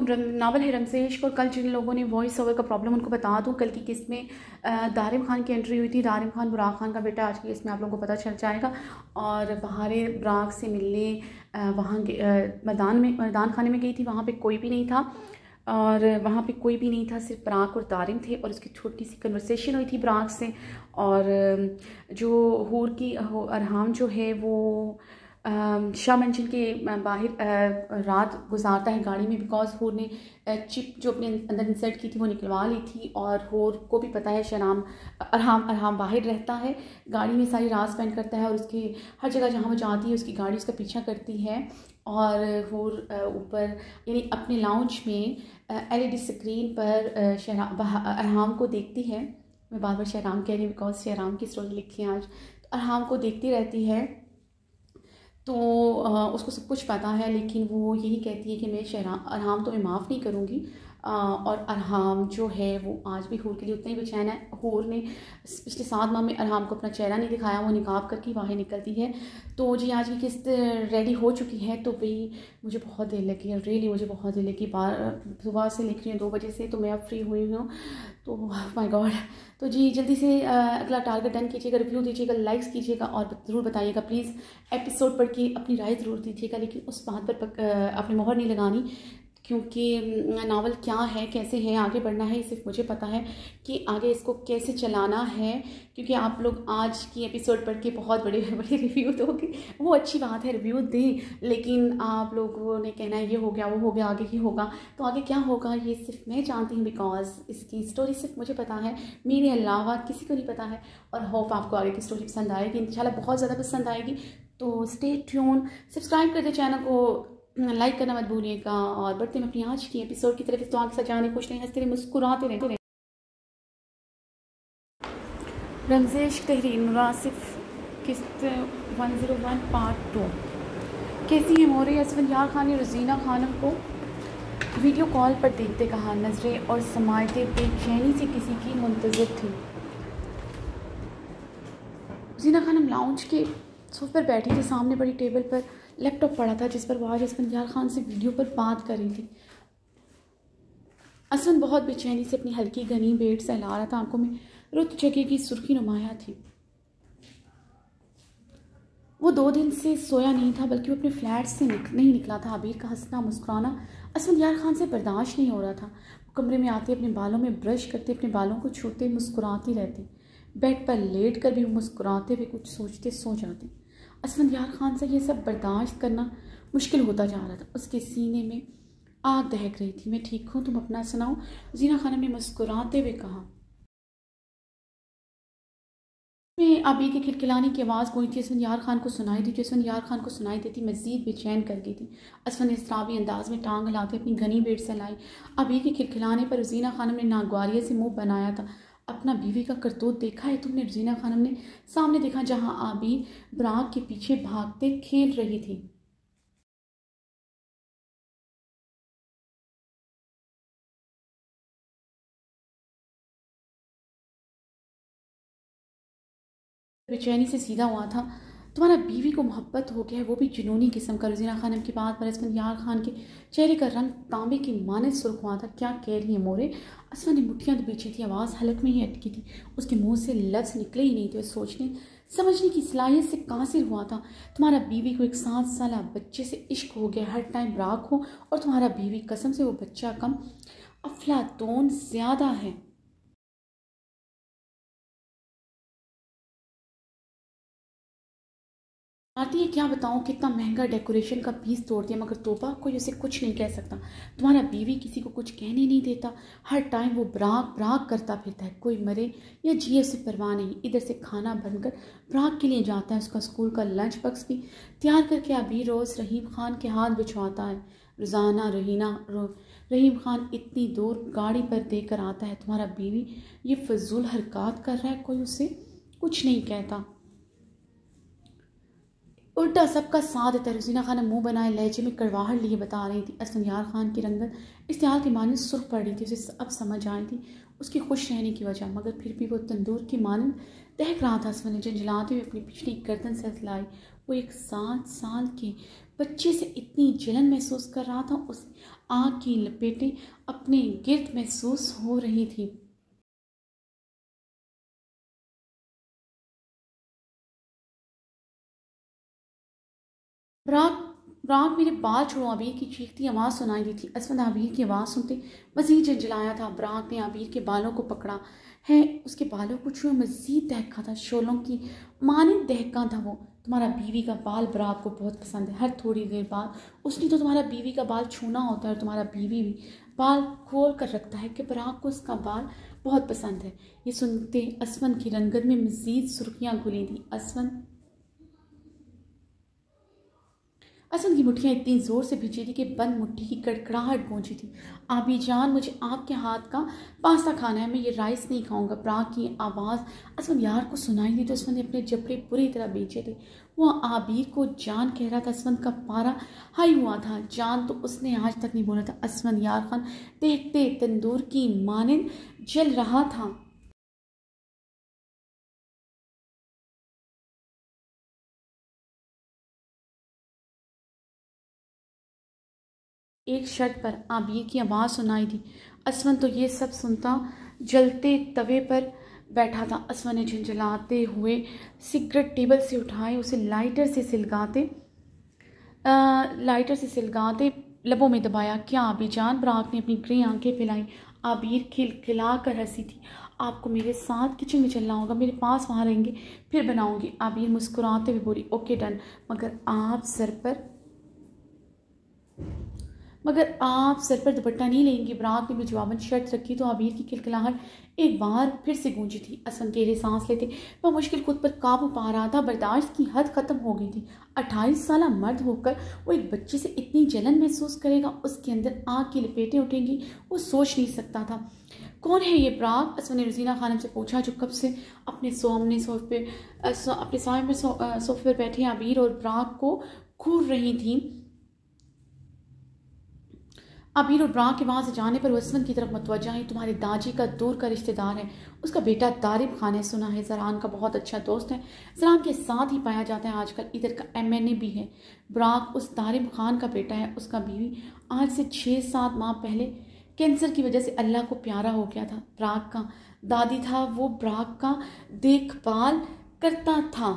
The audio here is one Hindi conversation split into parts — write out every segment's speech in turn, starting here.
नावल है रमजेश और कल जिन लोगों ने वॉइस ओवर का प्रॉब्लम उनको बता दूँ कल की किस्त में दारिम खान की एंट्री हुई थी दारिम खान बुराग खान का बेटा आज की किस्त में आप लोगों को पता चल जाएगा और बहारे बुराक से मिलने वहाँ मैदान में मैदान खाने में गई थी वहाँ पर कोई भी नहीं था और वहाँ पे कोई भी नहीं था सिर्फ ब्राक और दारिम थे और उसकी छोटी सी कन्वर्सेशन हुई थी ब्राक से और जो हूर की अरहाम जो है वो शाह मंजिल के बाहर रात गुजारता है गाड़ी में बिकॉज होर ने चिप जो अपने अंदर इंसर्ट की थी वो निकलवा ली थी और होर को भी पता है शराम अरहम अरहम बाहर रहता है गाड़ी में सारी रात स्पेंड करता है और उसके हर जगह जहाँ वो जाती है उसकी गाड़ी उसका पीछा करती है और होर ऊपर यानी अपने लाउंज में एलईडी स्क्रीन पर शहरा अरहम को देखती है मैं बार बार शहराम कह रही हूँ बिकॉज शहराम की स्टोरी लिखी है आज तो अरहम को देखती रहती है तो उसको सब कुछ पता है लेकिन वो यही कहती है कि मैं शहरा आराम तो मैं माफ़ नहीं करूँगी और अरहाम जो है वो आज भी हूर के लिए उतना ही बेचैन है हूर ने पिछले सात माह में अरहाम को अपना चेहरा नहीं दिखाया वो निकाब करके बाहर निकलती है तो जी आज की किस्त रेडी हो चुकी है तो भाई मुझे बहुत देर लगी है रियली मुझे बहुत देर लगी बार सुबह से लिख रही हूँ दो बजे से तो मैं अब फ्री हुई हूँ तो माई गॉड तो जी जल्दी से अगला टारगेट डन कीजिएगा रिव्यू दीजिएगा लाइक्स कीजिएगा और ज़रूर बताइएगा प्लीज़ एपिसोड पढ़ के अपनी राय ज़रूर दीजिएगा लेकिन उस बात पर अपनी मोहर नहीं लगानी क्योंकि नावल क्या है कैसे है आगे बढ़ना है ये सिर्फ मुझे पता है कि आगे इसको कैसे चलाना है क्योंकि आप लोग आज की एपिसोड पढ़ के बहुत बड़े बड़े रिव्यू दोगे वो अच्छी बात है रिव्यू दें लेकिन आप लोगों ने कहना ये हो गया वो हो गया आगे ही होगा तो आगे क्या होगा ये सिर्फ मैं जानती हूँ बिकॉज इसकी स्टोरी सिर्फ मुझे पता है मेरे अलावा किसी को नहीं पता है और होप आपको आगे की स्टोरी पसंद आएगी इन बहुत ज़्यादा पसंद आएगी तो स्टे ट्यून सब्सक्राइब कर दे चैनल को लाइक करना मत भूलिएगा और बढ़ते हैं अपनी आज की एपिसोड की तरफ इस तो खुश नहीं हंसते रहे मुस्कुराते रहे रमजेश तहरीन मुनासिफ किस्त one zero one part two कैसी है मोरे असफन यार खान ने रजीना खानम को वीडियो कॉल पर देखते कहा नजरें और समायतें बेचैनी से किसी की मुंतज़र थी रजीना खानम लाउंज के सोफ पर बैठी थी सामने बड़ी टेबल पर लैपटॉप पड़ा था जिस पर असमन यार खान से वीडियो पर बात कर रही थी असमन बहुत बेचैनी से अपनी हल्की घनी बेट सहला रहा था आंखों में रुत जगह की सुर्खी नुमाया थी वो दो दिन से सोया नहीं था बल्कि वो अपने फ्लैट से निक, नहीं निकला था अबीर का हंसना मुस्कुराना असमन यार खान से बर्दाश्त नहीं हो रहा था कमरे में आते अपने बालों में ब्रश करते अपने बालों को छूते मुस्कुराती रहती बेड पर लेट कर भी मुस्कुराते हुए कुछ सोचते सो जाते असमंद यार ख़ान से ये सब बर्दाश्त करना मुश्किल होता जा रहा था उसके सीने में आग दहक रही थी मैं ठीक हूँ तुम अपना सुनाओ जीना खानम ने मुस्कुराते हुए कहा मैं अभी के खिलखिलाने की आवाज़ गोई थी असमन यार खान को सुनाई थी जिसमन यार खान को सुनाई देती मजीद बेचैन कर गई थी असमन इसरावी अंदाज में टांग लाते अपनी घनी बेट से लाई अभी के खिलखिलाने पर रजीना खानम ने नागवारिया से मुंह बनाया था अपना बीवी का करतूत देखा है तुमने रजीना खानम ने सामने देखा जहां आबी ब्राक के पीछे भागते खेल रही थी बेचैनी से सीधा हुआ था तुम्हारा बीवी को मोहब्बत हो गया है वो भी जुनूनी किस्म का रजीना खानम की बात पर असमन यार खान के चेहरे का रंग तांबे की माने सुर्ख हुआ था क्या कह रही है मोरे असमन ने मुठियाँ तो बीछी थी आवाज़ हलक में ही अटकी थी उसके मुंह से लफ्ज़ निकले ही नहीं थे सोचने समझने की सलाहियत से कासिर हुआ था तुम्हारा बीवी को एक सात साल बच्चे से इश्क हो गया हर टाइम राख हो और तुम्हारा बीवी कसम से वो बच्चा कम अफलातोन ज़्यादा है आती है क्या बताऊँ कितना महंगा डेकोरेशन का पीस तोड़ दिया मगर तोबा कोई उसे कुछ नहीं कह सकता तुम्हारा बीवी किसी को कुछ कहने नहीं देता हर टाइम वो ब्राक ब्राक करता फिरता है कोई मरे या जिए उसे परवाह नहीं इधर से खाना बनकर ब्राक के लिए जाता है उसका स्कूल का लंच बक्स भी तैयार करके अभी रोज़ रहीम खान के हाथ बिछवाता है रोज़ाना रहीना रो रहीम खान इतनी दूर गाड़ी पर देकर आता है तुम्हारा बीवी ये फजूल हरकत कर रहा है कोई उसे कुछ नहीं कहता उल्टा सबका साथ देता रजीना खान ने मुंह बनाए लहजे में कड़वाहट लिए बता रही थी यार खान की रंगत इश्तिहार की मानंद सुरख पड़ रही थी उसे अब समझ आई थी उसकी खुश रहने की वजह मगर फिर भी वो तंदूर की मानंद दहक रहा था असमन ने जलाते हुए अपनी पिछली गर्दन से हथलाई वो एक सात साल के बच्चे से इतनी जलन महसूस कर रहा था उस आँख की लपेटें अपने गिरद महसूस हो रही थी रात रात मेरे बाल छोड़ो अबीर की चीखती आवाज़ सुनाई दी थी असमद अबीर की आवाज़ सुनते मजीद झंझलाया था रात ने अबीर के बालों को पकड़ा है उसके बालों को छुए मजीद दहका था शोलों की मानद दहका था वो तुम्हारा बीवी का बाल बरा को बहुत पसंद है हर थोड़ी देर बाद उसने तो तुम्हारा बीवी का बाल छूना होता है और तुम्हारा बीवी भी बाल खोल कर रखता है कि बराक को उसका बाल बहुत पसंद है ये सुनते असवन की रंगत में मज़ीद सुर्खियाँ घुली थी असवन असल की मुठियाँ इतनी ज़ोर से भिजी थी कि बंद मुट्ठी की कड़कड़ाहट गूंजी थी आबी जान मुझे आपके हाथ का पास्ता खाना है मैं ये राइस नहीं खाऊंगा प्राग की आवाज़ असलम यार को सुनाई दी तो असमन ने अपने जबड़े पूरी तरह बेचे थे वह आबिर को जान कह रहा था असमन का पारा हाई हुआ था जान तो उसने आज तक नहीं बोला था असमन यार खान देखते तंदूर की मानंद जल रहा था एक शर्ट पर आबिए की आवाज़ सुनाई दी असवन तो ये सब सुनता जलते तवे पर बैठा था असवन ने झंझलाते हुए सिगरेट टेबल से उठाए उसे लाइटर से सिलगाते लाइटर से सिलगाते लबों में दबाया क्या आबी जान ब्राक ने अपनी ग्रे आंखें फैलाई आबिर खिलखिला कर हंसी थी आपको मेरे साथ किचन में चलना होगा मेरे पास वहाँ रहेंगे फिर बनाऊंगी आबिर मुस्कुराते हुए बोली ओके डन मगर आप सर पर मगर आप सर पर दुपट्टा नहीं लेंगे बरात ने बेजवाबन शर्त रखी तो अबीर की खिलखिलाहट एक बार फिर से गूंजी थी असम गहरे सांस लेते वह मुश्किल खुद पर काबू पा रहा था बर्दाश्त की हद ख़त्म हो गई थी अट्ठाईस साल मर्द होकर वो एक बच्चे से इतनी जलन महसूस करेगा उसके अंदर आँख की लपेटें उठेंगी वो सोच नहीं सकता था कौन है ये प्राग असम ने रजीना खानम से पूछा जो कब से अपने सोमने सोफे अपने सामने सोफे पर बैठे अबीर और प्राग को घूर रही थी अमीर और ब्रां के वहाँ से जाने पर वसमन की तरफ मतवजा है तुम्हारे दाजी का दूर का रिश्तेदार है उसका बेटा तारिब खान है सुना है जरान का बहुत अच्छा दोस्त है जरान के साथ ही पाया जाता है आजकल इधर का एम एन ए भी है ब्राक उस तारिब खान का बेटा है उसका बीवी आज से छः सात माह पहले कैंसर की वजह से अल्लाह को प्यारा हो गया था ब्राक का दादी था वो ब्राक का देखभाल करता था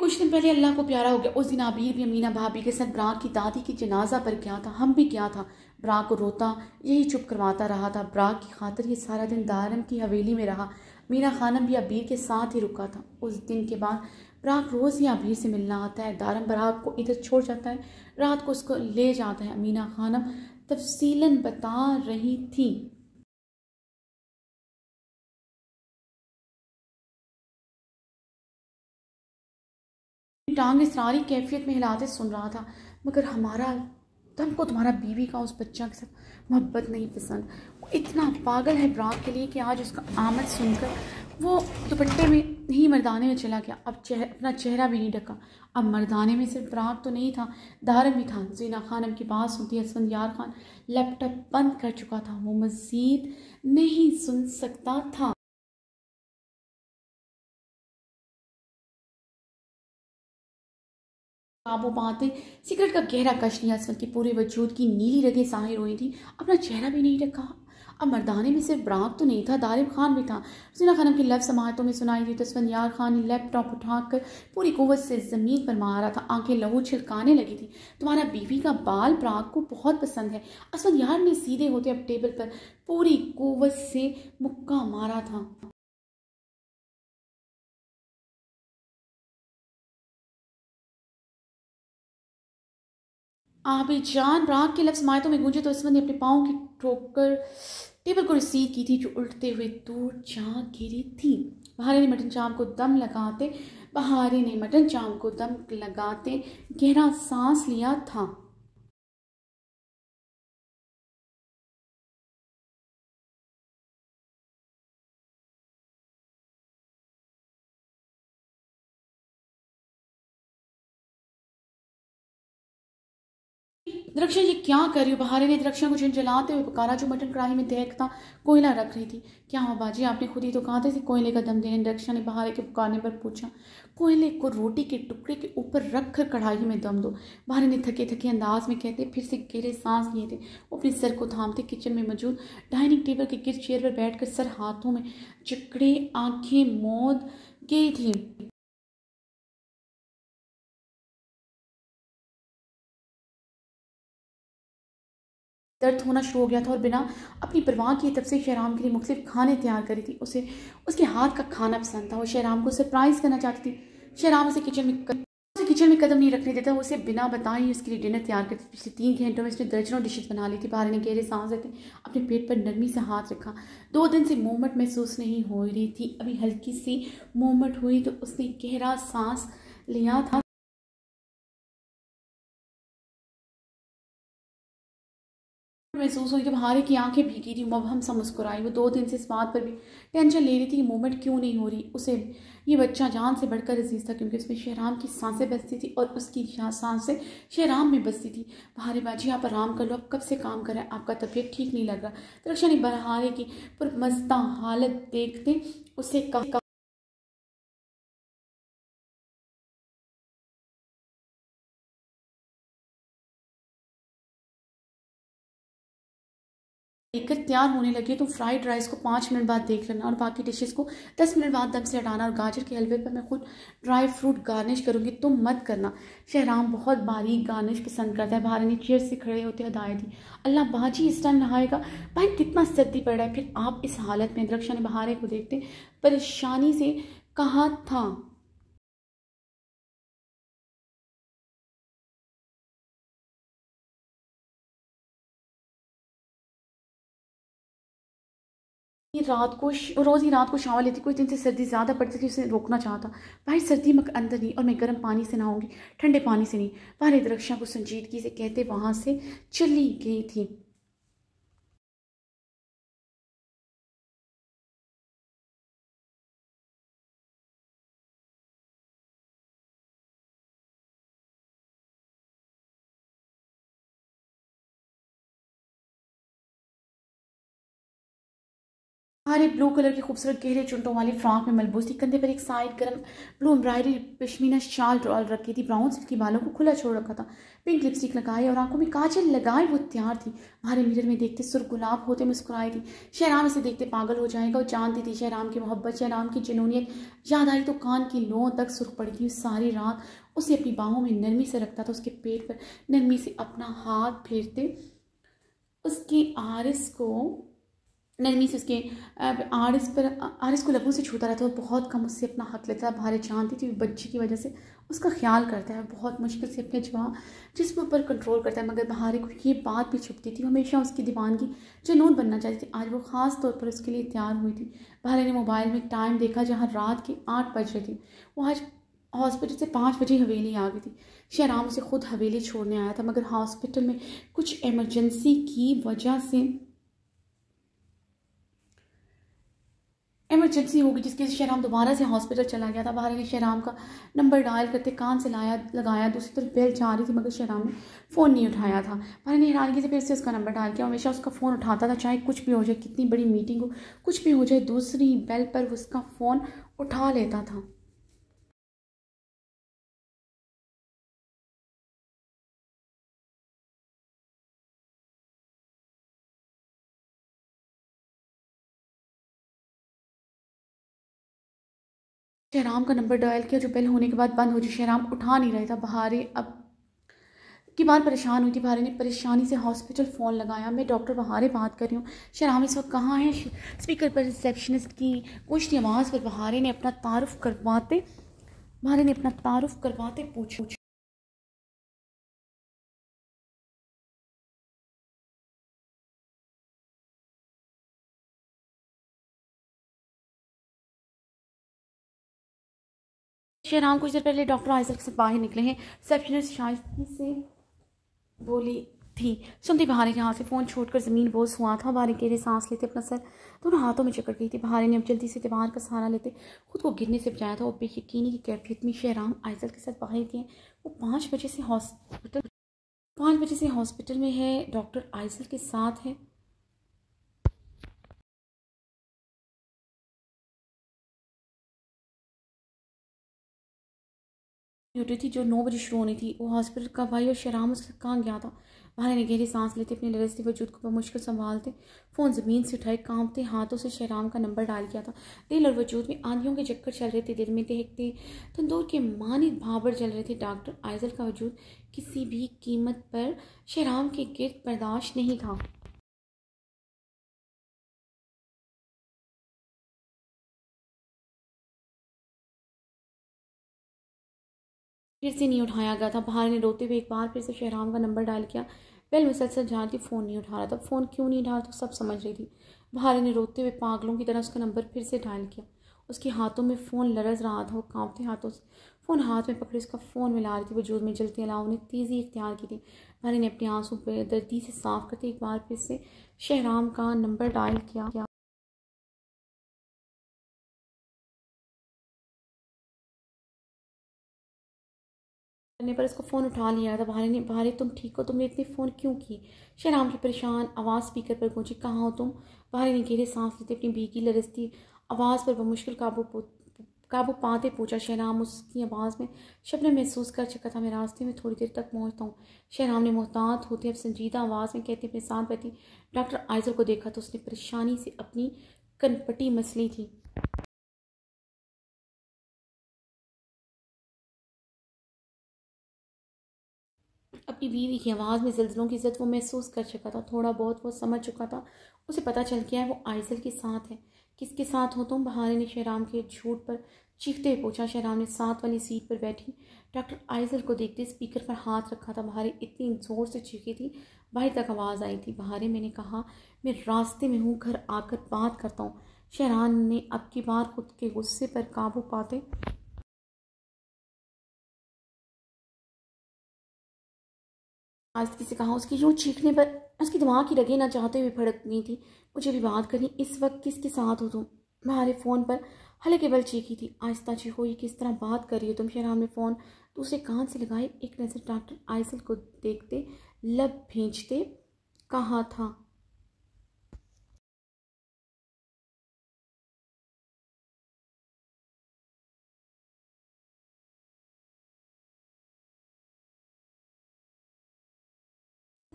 कुछ दिन पहले अल्लाह को प्यारा हो गया उस दिन आबिर भी अमीना भाभी के साथ ब्रा की दादी की जनाजा पर गया था हम भी गया था ब्रा को रोता यही चुप करवाता रहा था ब्रा की खातर ये सारा दिन दारम की हवेली में रहा मीना खानम भी अबीर के साथ ही रुका था उस दिन के बाद ब्राक रोज़ ही अबीर से मिलना आता है दारम ब्राक को इधर छोड़ जाता है रात को उसको ले जाता है अमीना खानम तफसीला बता रही थी टांग इसरारी कैफियत में हिलाते सुन रहा था मगर हमारा तुमको तुम्हारा बीवी का उस बच्चा के साथ मोहब्बत नहीं पसंद वो इतना पागल है ब्राक के लिए कि आज उसका आमद सुनकर वो दुपट्टे में ही मर्दाने में चला गया अब चेह अपना चेहरा भी नहीं ढका अब मर्दाने में सिर्फ ब्राक तो नहीं था दारम भी था जीना खानम की बात सुनती हसबंद यार खान लैपटॉप बंद कर चुका था वो मज़ीद नहीं सुन सकता था काबू हाँ, पाते सिगरेट का गहरा कश लिया असमत के पूरे वजूद की नीली रगे साहिर हुई थी अपना चेहरा भी नहीं रखा अब मर्दाने में सिर्फ ब्राक तो नहीं था दारिब खान भी था रसीना खानम की लफ्स समातों में सुनाई दी तो यार खान ने लैपटॉप उठाकर पूरी कुवत से ज़मीन पर मारा था आंखें लहू छिड़काने लगी थी तुम्हारा बीवी का बाल ब्राक को बहुत पसंद है यार ने सीधे होते अब टेबल पर पूरी कुवत से मुक्का मारा था जान राग के लफ्ज़ मायतों में गूंजे तो इसमत ने अपने पाँव की ठोकर टेबल को रिसीव की थी जो उल्टते हुए दूर जा गिरी थी बहारे ने मटन चाम को दम लगाते बहारे ने मटन चाम को दम लगाते गहरा सांस लिया था दरख्श ये क्या कर रही हो बहारे ने दरख्शा को जलाते हुए पकारा जो मटन कढ़ाई में देखता कोयला रख रही थी क्या हुआ बाजी आपने खुद ही तो कहा था इसे कोयले का दम देने दरख्शा ने बहारे के पुकारने पर पूछा कोयले को रोटी के टुकड़े के ऊपर रख कर कढ़ाई में दम दो बहारे ने थके थके अंदाज में कहते फिर से गहरे सांस लिए थे वो अपने सर को थामते किचन में मौजूद डाइनिंग टेबल के किस चेयर पर बैठकर सर हाथों में चिकड़े आँखें मौत गई थी दर्द होना शुरू हो गया था और बिना अपनी परवाह की तब से शहराम के लिए मुख्तु खाने तैयार करी थी उसे उसके हाथ का खाना पसंद था वो शहराम को सरप्राइज़ करना चाहती थी शहराम उसे किचन में कर... उसे किचन में कदम नहीं रखने देता उसे बिना बताए उसके लिए डिनर तैयार करती थी पिछले तीन घंटों में उसने दर्जनों डिशेज बना ली थी बाहर ने गहरे सांस रहते अपने पेट पर नरमी से हाथ रखा दो दिन से मोमट महसूस नहीं हो रही थी अभी हल्की सी मोमट हुई तो उसने गहरा सांस लिया था महसूस हुई जब हारे की आंखें भीगी थी मबहम हम समस्कुराई वो दो दिन से इस बात पर भी टेंशन ले रही थी कि मोमेंट क्यों नहीं हो रही उसे ये बच्चा जान से बढ़कर अजीज़ था क्योंकि उसमें शहराम की सांसें बसती थी और उसकी सांसें शहराम में बसती थी भारे बाजी आप आराम कर लो आप कब से काम करें आपका तबीयत ठीक नहीं लग रहा तरक्षा ने बरहारे की पुरमस्ता मस्ता हालत देखते उसे कहा लेकर तैयार होने लगे तो फ्राइड राइस को पाँच मिनट बाद देख लेना और बाकी डिशेस को दस मिनट बाद दम से हटाना और गाजर के हलवे पर मैं खुद ड्राई फ्रूट गार्निश करूँगी तो मत करना शहराम बहुत बारीक गार्निश पसंद करता है बाहर ने चेयर से खड़े होते हदाय थी अल्लाह बाजी इस टाइम नहाएगा भाई कितना सर्दी पड़ रहा है फिर आप इस हालत में दरक्षा ने बहारे को देखते परेशानी से कहा था रात को रोज़ ही रात को शावर लेती कुछ दिन से सर्दी ज़्यादा पड़ती थी उसे रोकना चाहता बाहर सर्दी मैं अंदर नहीं और मैं गर्म पानी से नहाऊंगी ठंडे पानी से नहीं बाहर दरख्शां को संजीदगी से कहते वहाँ से चली गई थी हरे ब्लू कलर के खूबसूरत गहरे चुनटों वाले फ्रॉक में मलबूस थी कंधे पर एक साइड गर्म ब्लू एम्ब्रायडरी पश्मीना शाल डाल रखी थी ब्राउन सिल्क की बालों को खुला छोड़ रखा था पिंक लिपस्टिक लगाए और आंखों में काजल लगाए वो तैयार थी हमारे मिरर में देखते सुर गुलाब होते मुस्कुराई थी शहराम इसे देखते पागल हो जाएगा और जानती थी शहराम की मोहब्बत शहराम की जुनूनियत याद आई तो कान की लो तक सुरख पड़ गई सारी रात उसे अपनी बाहों में नरमी से रखता था उसके पेट पर नरमी से अपना हाथ फेरते उसकी आरस को नरमी से उसके आरिस पर आरिस को लबों से छूता रहता है और बहुत कम उससे अपना हक लेता है भारे जानती थी बच्चे की वजह से उसका ख्याल करता है बहुत मुश्किल से अपने जवाब जिसम पर कंट्रोल करता है मगर बहारे को ये बात भी छुपती थी हमेशा उसकी दीवान की जनून बनना चाहती थी आज वो ख़ास तौर पर उसके लिए तैयार हुई थी बहारे ने मोबाइल में टाइम देखा जहाँ रात के आठ बज रही थी वो आज हॉस्पिटल से पाँच बजे हवेली आ गई थी शहराम उसे खुद हवेली छोड़ने आया था मगर हॉस्पिटल में कुछ एमरजेंसी की वजह से इमरजेंसी होगी जिसके से शहराम दोबारा से हॉस्पिटल चला गया था बाहर शहराम का नंबर डायल करते कान से लाया लगाया दूसरी तरफ बेल जा रही थी मगर शहराम ने फ़ोन नहीं उठाया था बाहर ने हैरानगी से फिर से उसका नंबर डाल किया हमेशा उसका फ़ोन उठाता था चाहे कुछ भी हो जाए कितनी बड़ी मीटिंग हो कुछ भी हो जाए दूसरी बेल पर उसका फ़ोन उठा लेता था शहराम का नंबर डायल किया जो बेल होने के बाद बंद हो जाए शहराम उठा नहीं रहा था बहारे अब की बार परेशान हुई थी बहारे ने परेशानी से हॉस्पिटल फ़ोन लगाया मैं डॉक्टर बहारे बात कर रही हूँ शहराम इस वक्त कहाँ है स्पीकर पर रिसेप्शनिस्ट की कुछ नमाज पर बहारे ने अपना तारफ़ करवाते बहारे ने अपना तारफ़ करवाते पूछ शहराम कुछ देर पहले डॉक्टर आयजल के साथ बाहर निकले हैं रिसेप्शनिस्ट शायद से बोली थी सुनती बहारे के हाथ से फ़ोन छोड़कर ज़मीन बोझ हुआ था बहारे लिए सांस लेते अपना सर दोनों हाथों में चकड़ गई थी बहारे ने अब जल्दी से दीवार का सहारा लेते खुद को गिरने से बचाया था और बेयकीनी की कैफियत में शहराम आयजल के साथ बाहर गए वो पाँच बजे से हॉस्पिटल पाँच बजे से हॉस्पिटल में है डॉक्टर आयजल के साथ है ड्यूटी थी जो नौ बजे शुरू होनी थी वो हॉस्पिटल का भाई और शराम उससे कहाँ गया था भाई ने गहरी सांस लेते अपने लरसते वजूद को मुश्किल संभालते फ़ोन ज़मीन से उठाए कांपते हाथों से शराम का नंबर डाल दिया था दिल और वजूद में आंधियों के चक्कर चल रहे थे दिल में देखते तंदूर के मानित भाबर चल रहे थे डॉक्टर आयजल का वजूद किसी भी कीमत पर शराम के गिरद बर्दाश्त नहीं था फिर से नहीं उठाया गया था बहार ने रोते हुए एक बार फिर से शहराम का नंबर डाल किया बेल मुसलसल जा रही थी फ़ोन नहीं उठा रहा था फ़ोन क्यों नहीं उठा रहा था सब समझ रही थी बहार ने रोते हुए पागलों की तरह उसका नंबर फिर से डायल किया उसके हाथों में फ़ोन लरज रहा था वो कांपते हाथों से फ़ोन हाथ में पकड़े उसका फ़ोन मिला रही थी वजूद में जलती अलाव ने तेज़ी इख्तियार की थी भारी ने अपने आंसू बेदर्दी से साफ करते एक बार फिर से शहराम का नंबर डायल किया करने पर इसको फ़ोन उठा लिया था भारी ने भारी तुम ठीक हो तुमने इतनी फ़ोन क्यों की शराम की परेशान आवाज़ स्पीकर पर गूंजी कहाँ हो तुम भारी ने गहरे सांस लेते अपनी भीगी लरसती आवाज़ पर बमुश्किल काबू काबू पाते पूछा शहराम उसकी आवाज़ में शब ने महसूस कर चुका था मैं रास्ते में थोड़ी देर तक पहुँचता हूँ शहराम ने मोहतात होते अब संजीदा आवाज़ में कहते अपने साथ बैठी डॉक्टर आयजर को देखा तो उसने परेशानी से अपनी कनपटी मसली थी अपनी बीवी की आवाज़ में जल्जलों की इज्जत वो महसूस कर चुका था थोड़ा बहुत वो समझ चुका था उसे पता चल गया है वो आइजल के साथ है किसके साथ हो तुम बहारे ने शहराम के झूठ पर चीखते पूछा शहराम ने साथ वाली सीट पर बैठी डॉक्टर आइजल को देखते स्पीकर पर हाथ रखा था बहारे इतनी ज़ोर से चीखी थी बाहर तक आवाज़ आई थी बहारे मैंने कहा मैं रास्ते में हूँ घर आकर बात करता हूँ शहरान ने अब की बार खुद के गुस्से पर काबू पाते आस्ती तो से कहा उसकी यूँ चीखने पर उसके दिमाग की रगे ना चाहते हुए फड़क गई थी मुझे भी बात करनी इस वक्त किसके साथ हो तुम मैं हमारे फ़ोन पर हल्के बल चीखी थी आहिस्ता चीखो ये किस तरह बात कर रही हो तुम शराब हमने फ़ोन दूसरे कान से लगाए एक नज़र डॉक्टर आयसल को देखते लब भेजते कहा था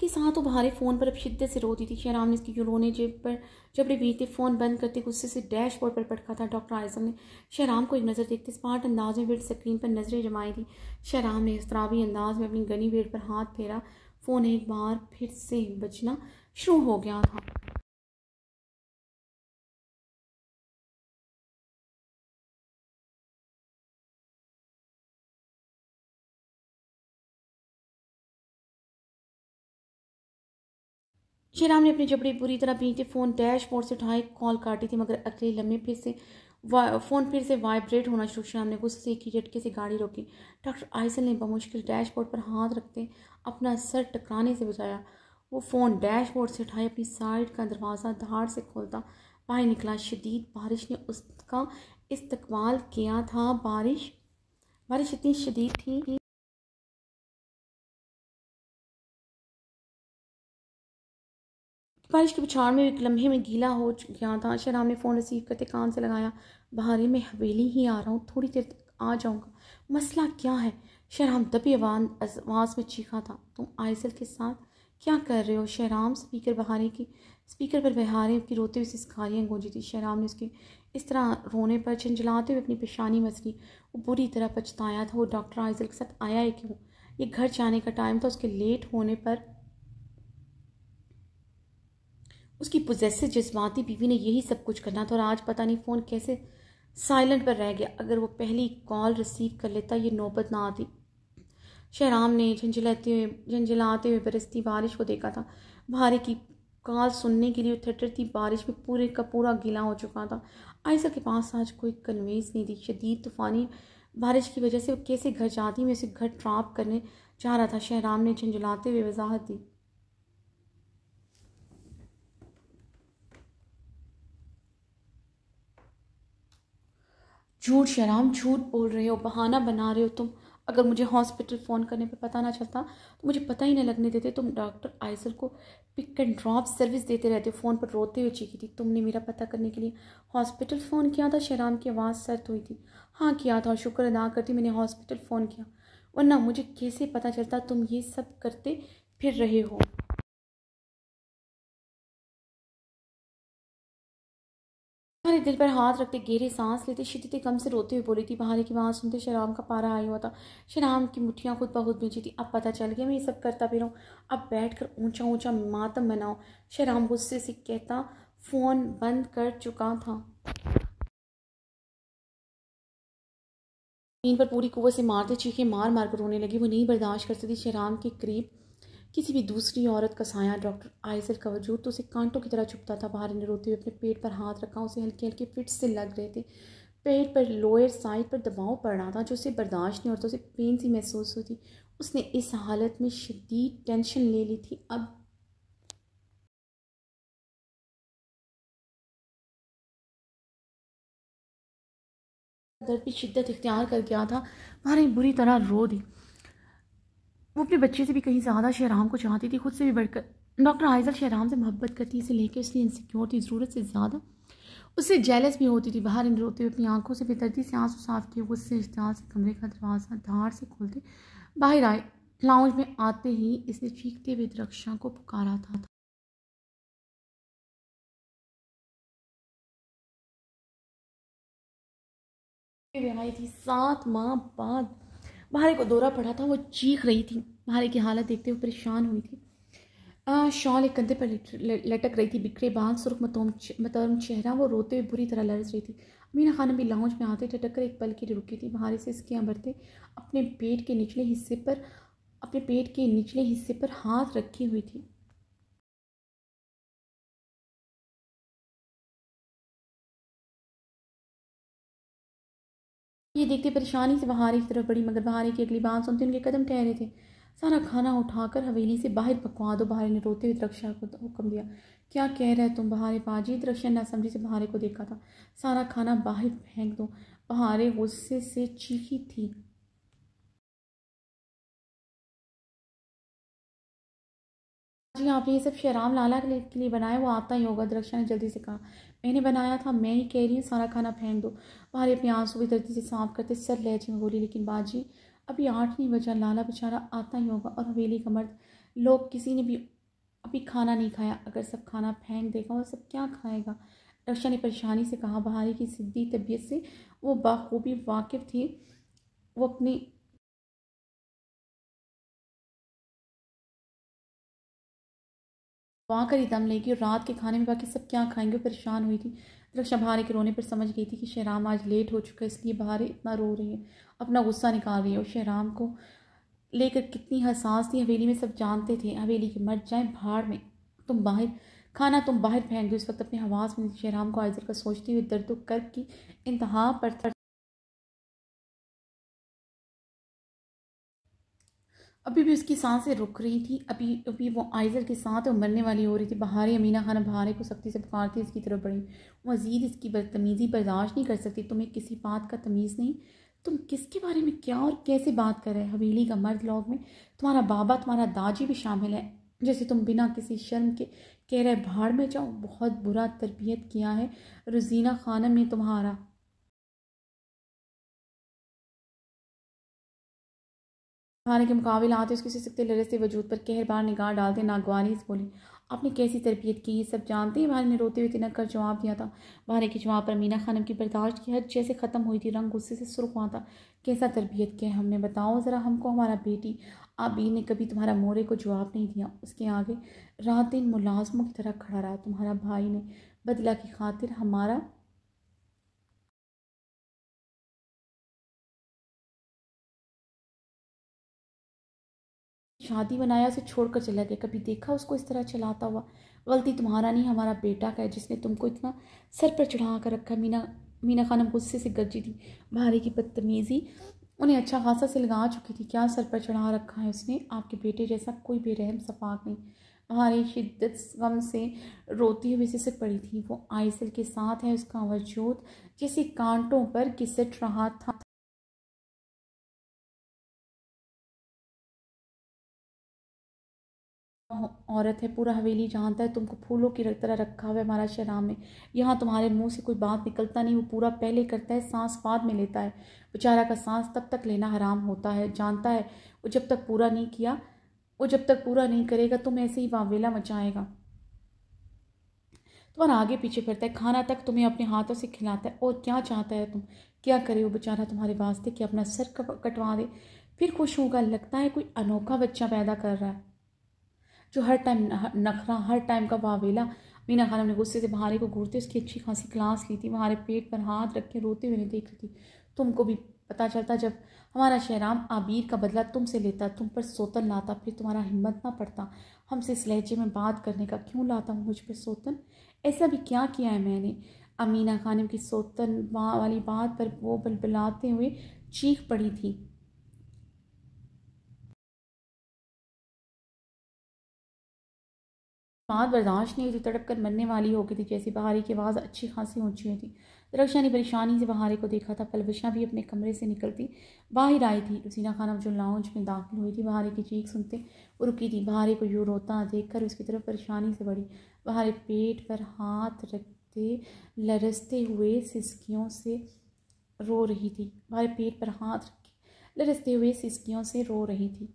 इसके साथ तो बाहर फ़ोन पर अब शिद्दत से रोती थी शराम ने इसकी रोने जेब पर जबड़े बीच थे फ़ोन बंद करते गुस्से से डैशबोर्ड पर पटका था डॉक्टर आजम ने शराम को एक नज़र देखते स्मार्ट अंदाज में बेड स्क्रीन पर नज़रें जमाई थी शराम ने इसतराबी अंदाज में अपनी गनी बेड पर हाथ फेरा फ़ोन एक बार फिर से बचना शुरू हो गया था शेराम ने अपनी जबड़ी बुरी तरह थी फ़ोन डैशबोर्ड से उठाए कॉल काटी थी मगर अगले लम्बे फिर से फ़ोन फिर से वाइब्रेट होना शुरू श्याम ने गुस्से की झटके से गाड़ी रोकी डॉक्टर आइसल ने बमुश्किल डैशबोर्ड पर हाथ रखते अपना सर टकराने से बचाया वो फ़ोन डैशबोर्ड से उठाए अपनी साइड का दरवाज़ा धार से खोलता बाहर निकला शदीद बारिश ने उसका इस्तकबाल किया था बारिश बारिश इतनी शदीद थी बारिश की पिछाड़ में एक लम्हे में गीला हो गया था शराब ने फ़ोन रिसीव करते कान से लगाया बाहरी में हवेली ही आ रहा हूँ थोड़ी देर तक आ जाऊँगा मसला क्या है शराम दबी आवाज़ में चीखा था तुम आयसल के साथ क्या कर रहे हो शहराम स्पीकर बहारे की स्पीकर पर बहारे की रोते हुए सिस्कारियाँ गूंजी थी शहराम ने उसके इस तरह रोने पर झंझलाते हुए अपनी पेशानी मसली वो बुरी तरह पछताया था वो डॉक्टर आयजल के साथ आया है क्यों ये घर जाने का टाइम था उसके लेट होने पर उसकी पोजेसिव जज्बाती बीवी ने यही सब कुछ करना था और आज पता नहीं फ़ोन कैसे साइलेंट पर रह गया अगर वो पहली कॉल रिसीव कर लेता ये नौबत ना आती शहराम ने झंझलाते हुए झंझलाते हुए बरसती बारिश को देखा था भारी की कॉल सुनने के लिए थटरती बारिश में पूरे का पूरा गीला हो चुका था आयसा के पास आज कोई कन्वेंस नहीं थी शदीद तूफ़ानी बारिश की वजह से वो कैसे घर जाती मैं उसे घर ट्राप करने जा रहा था शहराम ने झंझलाते हुए वजाहत दी झूठ शराम झूठ बोल रहे हो बहाना बना रहे हो तुम अगर मुझे हॉस्पिटल फ़ोन करने पे पता ना चलता तो मुझे पता ही नहीं लगने देते तुम डॉक्टर आइजल को पिक एंड ड्रॉप सर्विस देते रहते हो फ़ोन पर रोते हुए चीखी थी तुमने मेरा पता करने के लिए हॉस्पिटल फ़ोन किया था शराम की आवाज़ सर्द हुई थी हाँ किया था शुक्र अदा करती मैंने हॉस्पिटल फ़ोन किया वरना मुझे कैसे पता चलता तुम ये सब करते फिर रहे हो हमारे दिल पर हाथ रखते गहरे सांस लेते शिदत कम से रोते हुए बोली थी बहाने की आवाज़ सुनते शराम का पारा आया हुआ था शराम की मुठियाँ खुद बहुत भेजी थी अब पता चल गया मैं ये सब करता फिर अब बैठ कर ऊँचा ऊँचा मातम बनाओ शराम गुस्से से कहता फ़ोन बंद कर चुका था नींद पर पूरी कुवत से मारते चीखे मार मार कर रोने लगी वो नहीं बर्दाश्त कर सकती शराम के करीब किसी भी दूसरी औरत का साया डॉक्टर आयसर का वजूद तो उसे कांटों की तरह छुपता था बाहर ने रोते हुए अपने पेट पर हाथ रखा उसे हल्के हल्के फिट से लग रहे थे पेट पर लोअर साइड पर दबाव पड़ रहा था जो उसे बर्दाश्त नहीं होता उसे पेन सी महसूस होती उसने इस हालत में शदीद टेंशन ले ली थी अब दर्द की शिद्दत इख्तियार कर गया था बाहर बुरी तरह रो दी वो अपने बच्चे से भी कहीं ज़्यादा शहराम को चाहती थी खुद से भी बढ़कर डॉक्टर आयजल शहराम से मोहब्बत करती इसे लेकर इसलिए इनसिक्योर थी ज़रूरत से ज़्यादा उससे जेलस भी होती थी बाहर इन रोते हुए अपनी आंखों से बेतरती से आंसू साफ किए गुस्से इश्ताल से कमरे का दरवाज़ा धार से खोलते बाहर आए लाउंज में आते ही इसने चीखते हुए दरक्षा को पुकारा था आई थी सात माह बाद महारे को दौरा पड़ा था वो चीख रही थी महारे की हालत देखते हुए परेशान हुई थी शॉल एक कंधे पर लटक रही थी बिखरे बांध सुर्ख मतोम मतरम चेहरा वो रोते हुए बुरी तरह लरस रही थी अमीना खानम भी लाउंज में आते ठटक कर एक पल की रुकी थी बाहर से इसके भरते अपने पेट के निचले हिस्से पर अपने पेट के निचले हिस्से पर हाथ रखी हुई थी देखते देखते परेशानी से बाहर की तरफ बढ़ी मगर बाहर की अगली बात सुनते उनके कदम ठहरे थे सारा खाना उठाकर हवेली से बाहर पकवा दो बाहर ने रोते हुए दरक्षा को तो हुक्म दिया क्या कह रहे तुम बहारे पाजी दरक्षा तो ने समझी से बहारे को देखा था सारा खाना बाहर फेंक दो बहारे गुस्से से चीखी थी जी आपने ये सब शराम लाला के लिए बनाया वो आता ही होगा दरक्षा तो ने जल्दी से कहा मैंने बनाया था मैं ही कह रही हूँ सारा खाना फेंक दो बाहर अपने आंसू भी दर्दी से साफ करते सर लहजे में बोली लेकिन बाजी अभी आठ नहीं बजा लाला बेचारा आता ही होगा और हवेली का मर्द लोग किसी ने भी अभी खाना नहीं खाया अगर सब खाना फेंक देगा और सब क्या खाएगा रक्षा ने परेशानी से कहा बाहरी की सिद्धी तबीयत से वो बाखूबी वाकिफ़ थी वो अपनी वहाँ कर ही दम लेगी और रात के खाने में बाकी सब क्या खाएंगे परेशान हुई थी रक्षा बाहर के रोने पर समझ गई थी कि शहराम आज लेट हो चुका है इसलिए बाहर इतना रो रही है अपना गुस्सा निकाल रही है और शहराम को लेकर कितनी हसास थी हवेली में सब जानते थे हवेली के मर जाए भाड़ में तुम बाहर खाना तुम बाहर फेंक दो इस वक्त अपने हवास में शहराम को आयजर का सोचती हुई दर्द तो कर की इंतहा पर अभी भी उसकी सांसें रुक रही थी अभी अभी वो आइजर के साथ और मरने वाली हो रही थी बाहर अमीना खान बहारे को सख्ती से पुकारती इसकी तरफ बढ़ी मज़ीद इसकी बदतमीज़ी बर्दाश्त नहीं कर सकती तुम्हें किसी बात का तमीज़ नहीं तुम किसके बारे में क्या और कैसे बात कर रहे हवेली का मर्द लॉग में तुम्हारा बाबा तुम्हारा दाजी भी शामिल है जैसे तुम बिना किसी शर्म के कह रहे भाड़ में जाओ बहुत बुरा तरबियत किया है रुजीना खानम ने तुम्हारा खाने के मुकाबले आते उसकी सिसकते लरस से वजूद पर कहरबार निगाह डालते नागवानीज बोली आपने कैसी तरबियत की ये सब जानते हैं भाई ने रोते हुए तिनक कर जवाब दिया था भारे के जवाब पर मीना खानम की बर्दाश्त की हद जैसे ख़त्म हुई थी रंग गुस्से से सुरख हुआ था कैसा तरबियत किया हमने बताओ ज़रा हमको हमारा बेटी आबी ने कभी तुम्हारा मोरे को जवाब नहीं दिया उसके आगे रात दिन मुलाजमों की तरह खड़ा रहा तुम्हारा भाई ने बदला की खातिर हमारा शादी बनाया उसे छोड़कर चला गया कभी देखा उसको इस तरह चलाता हुआ गलती तुम्हारा नहीं हमारा बेटा का है जिसने तुमको इतना सर पर चढ़ा कर रखा मीना मीना खानम गुस्से से गरजी थी भारी की बदतमीज़ी उन्हें अच्छा खासा से लगा चुकी थी क्या सर पर चढ़ा रखा है उसने आपके बेटे जैसा कोई बेरहम सफाक नहीं भारी शिद्दत गम से रोती हुई से सिर पड़ी थी वो आइसल के साथ है उसका वजूद जैसे कांटों पर घिसट रहा था औरत है पूरा हवेली जानता है तुमको फूलों की तरह रखा हुआ है हमारा शराब में यहाँ तुम्हारे मुंह से कोई बात निकलता नहीं वो पूरा पहले करता है सांस बाद में लेता है बेचारा का सांस तब तक लेना हराम होता है जानता है वो जब तक पूरा नहीं किया वो जब तक पूरा नहीं करेगा तुम ऐसे ही वावेला मचाएगा तुम्हारा आगे पीछे फिरता है खाना तक तुम्हें अपने हाथों से खिलाता है और क्या चाहता है तुम क्या करे वो बेचारा तुम्हारे वास्ते कि अपना सर कटवा दे फिर खुश होगा लगता है कोई अनोखा बच्चा पैदा कर रहा है जो हर टाइम नखरा हर टाइम का वावेला मीना खान ने गुस्से से बहारे को घूरते उसकी अच्छी खासी क्लास ली थी बहारे पेट पर हाथ रख के रोते हुए देख रही थी तुमको भी पता चलता जब हमारा शहराम आबिर का बदला तुमसे लेता तुम पर सोतन लाता फिर तुम्हारा हिम्मत ना पड़ता हमसे इस लहजे में बात करने का क्यों लाता हूँ मुझ पर सोतन ऐसा भी क्या किया है मैंने अमीना खानम की सोतन वाली बात पर वो बलबलाते हुए चीख पड़ी थी बात बर्दाश्त नहीं हुई थी तड़प कर मरने वाली हो गई थी जैसे बहारी की आवाज़ अच्छी खासी ऊंची हुई थी दरक्षा ने परेशानी से बहारी को देखा था पलवशा भी अपने कमरे से निकलती बाहर आई थी उसीना खानम जो लाउंज में दाखिल हुई थी बहारी की चीख सुनते वो रुकी थी बहारी को यूँ रोता देख कर उसकी तरफ परेशानी से बढ़ी बहारी पेट पर हाथ रखते लरसते हुए सिसकियों से रो रही थी बाहर पेट पर हाथ रखे लरसते हुए सिसकियों से रो रही थी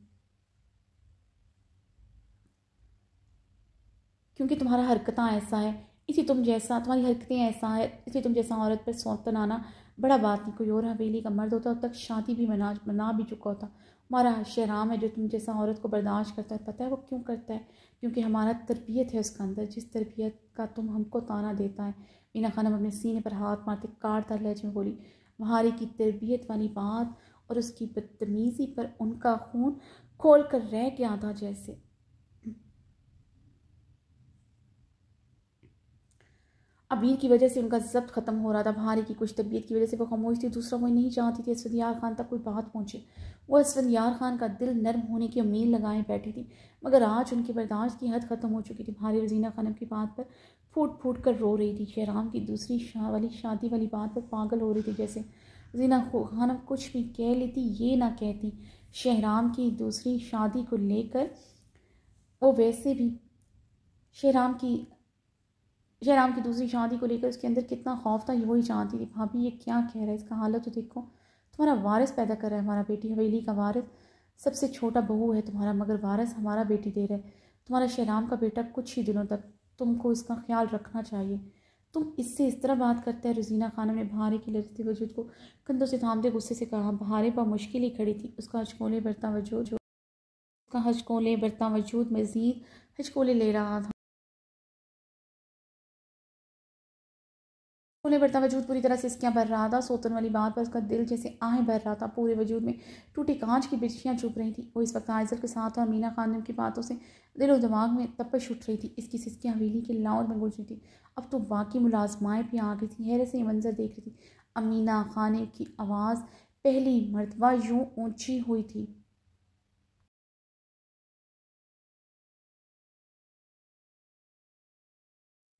क्योंकि तुम्हारा हरकता ऐसा है इसी तुम जैसा तुम्हारी हरकतें ऐसा है इसी तुम जैसा औरत पर सौतन आना बड़ा बात नहीं कोई और हवेली का मर्द होता अब तक शादी भी मना मना भी चुका होता हमारा शराम है जो तुम जैसा औरत को बर्दाश्त करता है पता है वो क्यों करता है क्योंकि हमारा तरबियत है उसके अंदर जिस तरबियत का तुम हमको ताना देता है मीना खानम अपने सीने पर हाथ मारते काट तर लहजे में बोली महारी की तरबियत वाली बात और उसकी बदतमीज़ी पर उनका खून खोल कर रह गया था जैसे अबीर की वजह से उनका जब्त खत्म हो रहा था भारी की कुछ तबीयत की वजह से वो खामोश थी दूसरा कोई नहीं चाहती थी असफद यार खान तक कोई बात पहुँचे वो असफद यार खान का दिल नरम होने की उम्मीद लगाए बैठी थी मगर आज उनकी बर्दाश्त की हद ख़त्म हो चुकी थी भारी रजीना खानम की बात पर फूट फूट कर रो रही थी शहराम की दूसरी शाह वाली शादी वाली बात पर पागल हो रही थी जैसे जीना खानम कुछ भी कह लेती ये ना कहती शहराम की दूसरी शादी को लेकर वो वैसे भी शहराम की जयराम की दूसरी शादी को लेकर उसके अंदर कितना खौफ था ये वही जानती थी भाभी ये क्या कह रहा है इसका हालत तो देखो तुम्हारा वारिस पैदा कर रहा है हमारा बेटी हवेली का वारिस सबसे छोटा बहू है तुम्हारा मगर वारस हमारा बेटी दे रहा है तुम्हारा शहराम का बेटा कुछ ही दिनों तक तुमको इसका ख्याल रखना चाहिए तुम इससे इस तरह बात करते हैं रजीना खानम ने भारे की लड़ते वजूद को कंधों से थामते गुस्से से कहा भारे पर मुश्किल ही खड़ी थी उसका हजकोले बरता वजूद उसका हजकोले बरता वजूद मज़ीद हजकोले ले रहा था फूले बढ़ता वजूद पूरी तरह से इसकियाँ भर रहा था सोतन वाली बात पर उसका दिल जैसे आहें भर रहा था पूरे वजूद में टूटी कांच की बिजलियाँ चुप रही थी वो इस वक्त आयजल के साथ और मीना खानम की बातों से दिलो दिमाग में तपश उठ रही थी इसकी सिस्कियाँ हवेली के लाहौर में गुजरी थी अब तो वाकई मुलाजमाएँ भी आ गई थी हैरे से ये मंजर देख रही थी अमीना खाने की आवाज़ पहली मरतबा यूँ ऊँची हुई थी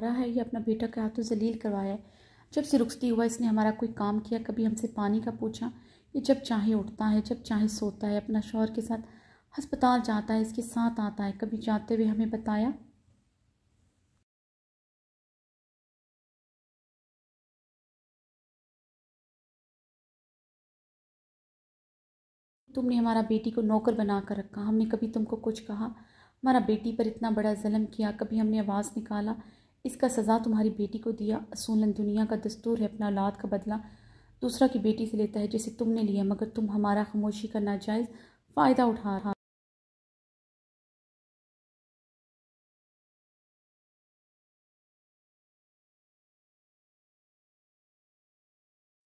रहा है ये अपना बेटा क्या तो जलील करवाया है जब से रुखती हुआ इसने हमारा कोई काम किया कभी हमसे पानी का पूछा ये जब चाहे उठता है जब चाहे सोता है अपना शोहर के साथ हस्पताल जाता है इसके साथ आता है कभी जाते हुए हमें बताया तुमने हमारा बेटी को नौकर बना कर रखा हमने कभी तुमको कुछ कहा हमारा बेटी पर इतना बड़ा जलम किया कभी हमने आवाज़ निकाला इसका सज़ा तुम्हारी बेटी को दिया असूलन दुनिया का दस्तूर है अपना औलाद का बदला दूसरा की बेटी से लेता है जिसे तुमने लिया मगर तुम हमारा खामोशी का नाजायज़ फ़ायदा उठा रहा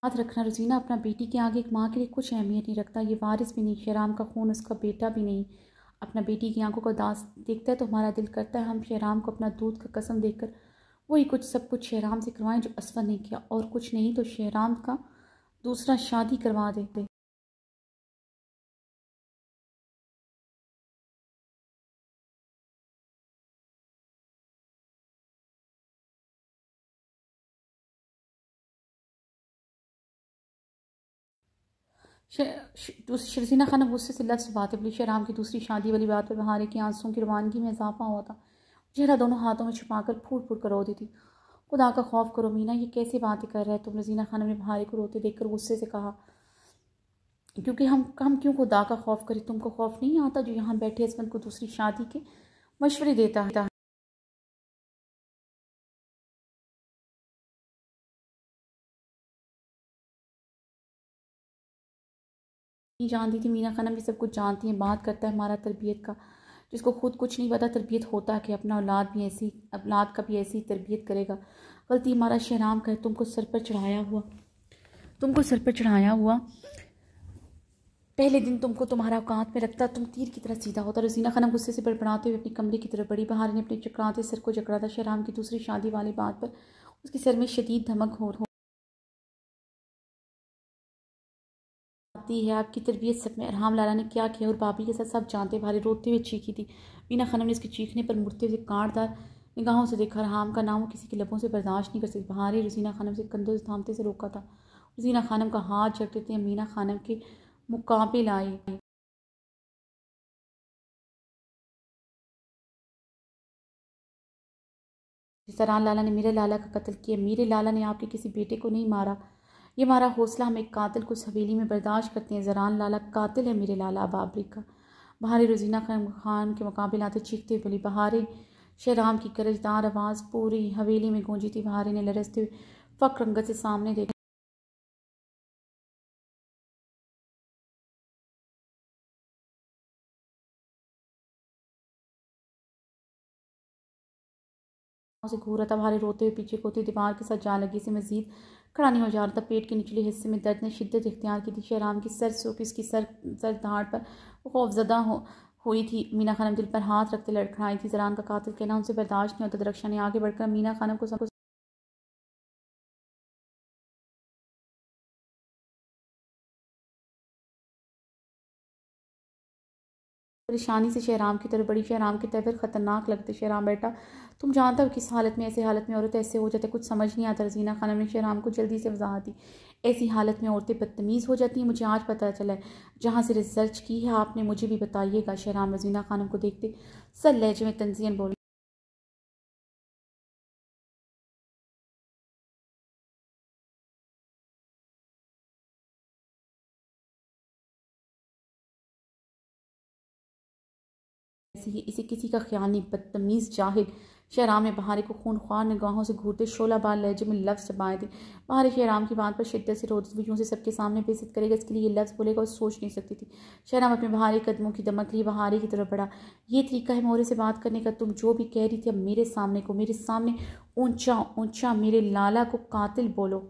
याद रखना रोजीना अपना बेटी के आगे एक माँ के लिए कुछ अहमियत नहीं रखता ये वारिस भी नहीं शराम का खून उसका बेटा भी नहीं अपना बेटी की आंखों का दास देखता है तो हमारा दिल करता है हम शराम को अपना दूध का कसम देकर वही कुछ सब कुछ शहराम से करवाएं जो असफर ने किया और कुछ नहीं तो शहराम का दूसरा शादी करवा देते शर्जीना खान गुस्से से लफ्स बात बोली शहराम की दूसरी शादी वाली बात पर बहारे के आंसुओं की रवानगी में इजाफा हुआ था चेहरा दोनों हाथों में छुपा कर फूट फूट कर रो दी थी खुदा का खौफ करो मीना ये कैसी बातें कर रहे हैं तुमने जीना खाना में भारी को रोते देखकर गुस्से से कहा क्योंकि हम हम क्यों खुदा का खौफ करें तुमको खौफ नहीं आता जो यहाँ बैठे हस्बैंड को दूसरी शादी के मशवरे देता है जानती थी मीना खानम ये सब कुछ जानती है बात करता है हमारा तरबियत का जिसको खुद कुछ नहीं पता तरबियत होता कि अपना औलाद भी ऐसी औलाद का भी ऐसी तरबियत करेगा गलती हमारा शहराम का है तुमको सर पर चढ़ाया हुआ तुमको सर पर चढ़ाया हुआ पहले दिन तुमको तुम्हारा औकात में रखता तुम तीर की तरह सीधा होता रसीना खानम गुस्से से बड़बड़ाते हुए अपनी कमरे की तरफ बड़ी बहार ने अपने चकराते सर को जकड़ाता शहराम की दूसरी शादी वाली बात पर उसके सर में शदीद धमक हो आती है आपकी तरबियत सब में अरहम लाला ने क्या किया और बाबरी के साथ सब जानते भारी रोते हुए चीखी थी बीना खानम ने इसके चीखने पर मुड़ते हुए कांटदार निगाहों से देखा रहाम का नाम किसी के लबों से बर्दाश्त नहीं कर सकती भारी रसीना खानम से कंधों से थामते से रोका था रसीना खानम का हाथ झटते थे मीना खानम के मुकाम पर लाए जिस तरह लाला ने मेरे लाला का कत्ल किया मेरे लाला ने आपके किसी बेटे को नहीं मारा ये हमारा हौसला हम एक कातिल को हवेली में बर्दाश्त करते हैं जरान लाला कातिल है मेरे लाला बाबरी का बाहरी रोजीना खान खान के मुकाबले आते चीखते बोली बहारे शहराम की गरजदार आवाज़ पूरी हवेली में गूंजी थी बहारे ने लरसते हुए फ़क रंगत से सामने देखा से घूर रहा था भारी रोते हुए पीछे थी दीवार के साथ जा लगी से मजीद खड़ा नहीं हो जा रहा था पेट के निचले हिस्से में दर्द ने शिद्दत इख्तियार की थी शहराम की सर सुख इसकी सर सर दहाड़ पर खौफजदा हो हुई थी मीना खानम दिल पर हाथ रखते लड़खड़ाई थी जरान का कातिल कहना उनसे बर्दाश्त नहीं होता दरक्षा ने आगे बढ़कर मीना खानम को परेशानी से शहराम की तरफ बड़ी शहराम की तरफ फिर ख़तरनाक लगते शहराम बेटा तुम जानता हो किस हालत में ऐसे हालत में औरत ऐसे हो जाते कुछ समझ नहीं आता रजीना खाना ने शहराम को जल्दी से वजह दी ऐसी हालत में औरतें बदतमीज़ हो जाती हैं मुझे आज पता चला है जहाँ से रिसर्च की है आपने मुझे भी बताइएगा शहराम रजीना खानम को देखते सर लहजे में तंजीन बोल है इसे किसी का ख्याल नहीं बदतमीज़ जाहिल शहराम ने बहारे को खून ख्वार निगाहों से घूरते शोला बाल लहजे में लफ्ज़ चबाए थे बहारे शहराम की बात पर शिद्दत से रोते हुए से सबके सामने बेसित करेगा इसके लिए लफ्ज़ बोलेगा और सोच नहीं सकती थी शहराम अपने बहारे कदमों की दमक रही बहारे की तरफ बढ़ा ये तरीका है मोरे से बात करने का तुम जो भी कह रही थी अब मेरे सामने को मेरे सामने ऊंचा ऊंचा मेरे लाला को कातिल बोलो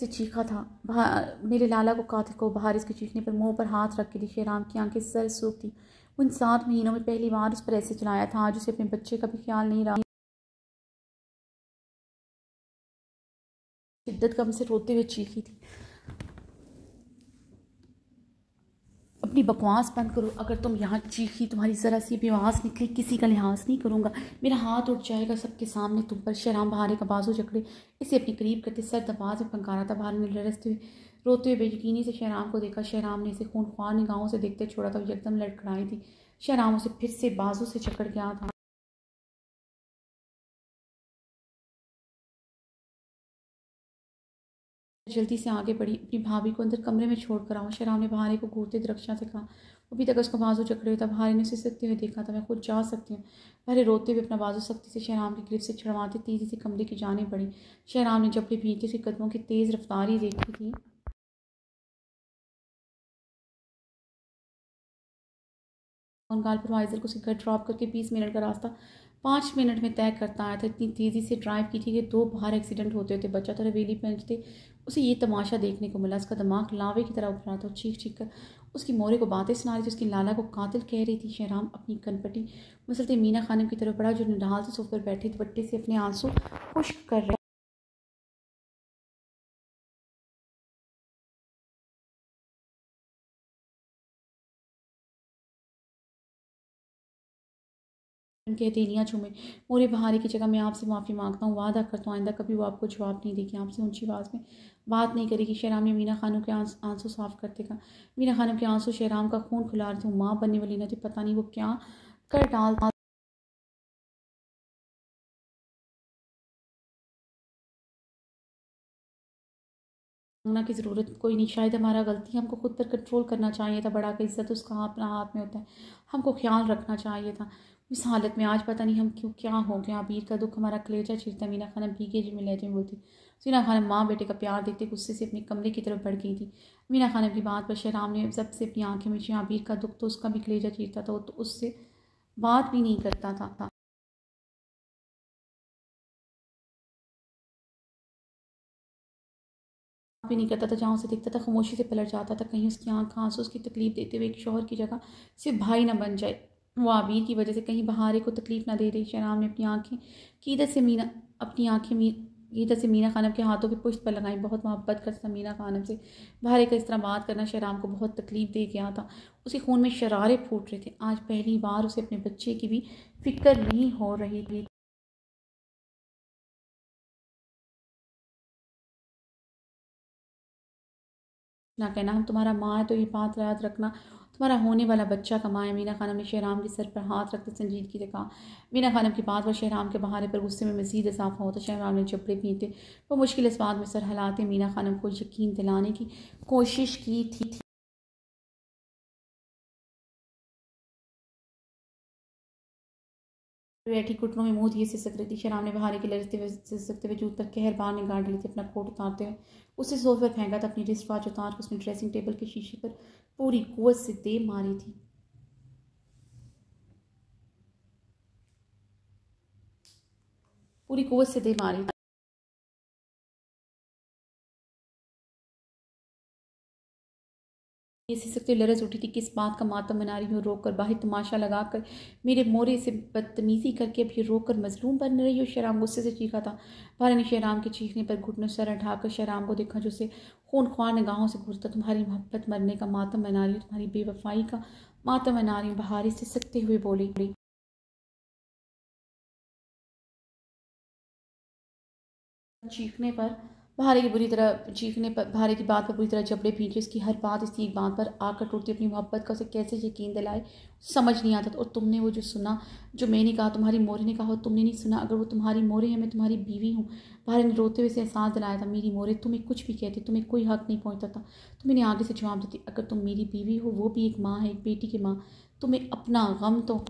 से चीखा था मेरे लाला को कातिल को बाहर इसके चीखने पर मुंह पर हाथ रख के दिखे राम की आंखें सर सूख थी उन सात महीनों में पहली बार उस पर ऐसे चलाया था आज उसे अपने बच्चे का भी ख्याल नहीं रहा शिद्दत कम से रोते हुए चीखी थी अपनी बकवास बंद करो अगर तुम यहाँ चीखी तुम्हारी ज़रा सी भी आवाज़ निकली किसी का लिहाज नहीं करूँगा मेरा हाथ उठ जाएगा सबके सामने तुम पर शराम बहारे का बाजू जकड़े इसे अपने करीब करते सर दबाज में पंकारा था बाहर में लड़सते हुए रोते हुए बेयकीनी से शहराम को देखा शहराम ने इसे खून ख्वार निगाहों से देखते छोड़ा था एकदम लड़कड़ाई थी शराम उसे फिर से बाजू से चकड़ गया था जल्दी से आगे बढ़ी अपनी भाभी को अंदर कमरे में छोड़ कर आऊँ शराब ने भारी को घूरते दृक्षा से कहा अभी तक उसका बाजू जकड़े हुए था भारी ने उसे सकते हुए देखा था मैं खुद जा सकती हूँ पहले रोते हुए अपना बाजू सख्ती से शहराम की ग्रिप से छड़वाते तेज़ी से कमरे की जाने पड़ी शहराम ने जबड़ी भीगते से कदमों की तेज़ रफ्तारी देखी थी गाल प्रोवाइजर वाइजर को सिगरेट ड्रॉप करके बीस मिनट का रास्ता पाँच मिनट में तय करता आया था इतनी तेज़ी से ड्राइव की थी कि दो बाहर एक्सीडेंट होते होते बच्चा थोड़ा बेली पहुँचते उसे ये तमाशा देखने को मिला उसका दिमाग लावे की तरह उठ रहा था चीख चीख कर उसकी मोरे को बातें सुना रही थी उसकी लाला को कातिल कह रही थी शहराम अपनी कनपटी मसलते मीना खानम की तरफ पड़ा जो निहाल से सोकर पर बैठे दुपट्टे से अपने आंसू खुश कर रहे उनकी हथेलियाँ छूमे मोरे बहारे की जगह मैं आपसे माफ़ी मांगता हूँ वादा करता हूँ आइंदा कभी वो आपको जवाब नहीं देगी आपसे ऊंची आवाज़ में बात नहीं करेगी शहराम या मीना खानों के आंसू साफ कर देगा मीना खानों के आंसू शहराम का खून खुला रहे थे माँ बनने वाली ना थी पता नहीं वो क्या कर डाल मांगना की ज़रूरत कोई नहीं शायद हमारा गलती हमको खुद पर कंट्रोल करना चाहिए था बड़ा का इज्जत उसका अपना हाथ में होता है हमको ख्याल रखना चाहिए था इस हालत में आज पता नहीं हम क्यों क्या हो गया अबीर का दुख हमारा कलेजा छिड़ता मीना खाना भीगे जी में लहजे में बोलती मीना खाना माँ बेटे का प्यार देखते गुस्से से अपने कमरे की तरफ बढ़ गई थी मीना खाना की बात पर शराम ने जब से अपनी आंखें में जी अबीर का दुख तो उसका भी कलेजा चीरता था वो तो उससे बात भी नहीं करता था भी नहीं करता था जहाँ उसे देखता था खामोशी से पलट जाता था कहीं उसकी आँख आंसू उसकी तकलीफ देते हुए एक शोहर की जगह सिर्फ भाई ना बन जाए वो आबीर की वजह से कहीं बहारे को तकलीफ़ ना दे रही शराब ने अपनी आँखें की इधर से मीना अपनी आँखें मी इधर से मीना खानम के हाथों की पुश्त पर लगाई बहुत मोहब्बत करता मीना खानम से बहारे का इस तरह बात करना शराम को बहुत तकलीफ़ दे गया था उसके खून में शरारे फूट रहे थे आज पहली बार उसे अपने बच्चे की भी फिक्र नहीं हो रही थी ना कहना हम तुम्हारा माँ है तो ये बात याद रखना तुम्हारा होने वाला बच्चा कमाए मीना खानम ने शहराम के सर पर हाथ रखते संजीद की देखा मीना खानम की बात पर शहराम के बहाने पर गुस्से में मजीद इजाफा होता शहराम ने चपड़े पीते वो मुश्किल इस बात में सर हलाते मीना खानम को यकीन दिलाने की कोशिश की थी, थी। बैठी कुटनों में मुंह दिए से सक रही थी शराम ने बहारे के लड़ते हुए सकते हुए जूत तक कहर बाहर निकाल रही थी अपना कोट उतारते हुए उसे सोफे पर फेंका था अपनी रिस्ट वॉच उतार उसने ड्रेसिंग टेबल के शीशे पर पूरी कुत से दे मारी थी पूरी कुत से दे मारी ये सी सकते तो लरस उठी थी किस बात का मातम मना रही हूँ रो कर बाहर तमाशा लगा कर मेरे मोरे से बदतमीज़ी करके अब ये रो कर मजलूम बन रही हो शराम गुस्से से चीखा था भारा ने शराम के चीखने पर घुटनों सर हटाकर शराम को देखा जो उसे खून खुआ निगाहों से घुसता तुम्हारी मोहब्बत मरने का मातम मना रही तुम्हारी बेवफाई का मातम मना रही बहारी से सकते हुए बोली चीखने पर भारे की बुरी तरह चीखने पर भारे की बात पर बुरी तरह जबड़े भींचे उसकी हर बात इसकी एक बात पर आकर टूटती अपनी मोहब्बत का उसे कैसे यकीन दिलाए समझ नहीं आता था और तुमने वो जो सुना जो मैंने कहा तुम्हारी मोरे ने कहा तुमने नहीं सुना अगर वो तुम्हारी मोरे है मैं तुम्हारी बीवी हूँ भारे ने रोते हुए से एहसास दिलाया था मेरी मोरे तुम्हें कुछ भी कहती तुम्हें कोई हक नहीं पहुँचता था तो मैंने आगे से जवाब देती अगर तुम मेरी बीवी हो वो भी एक माँ है एक बेटी की माँ तुम्हें अपना गम तो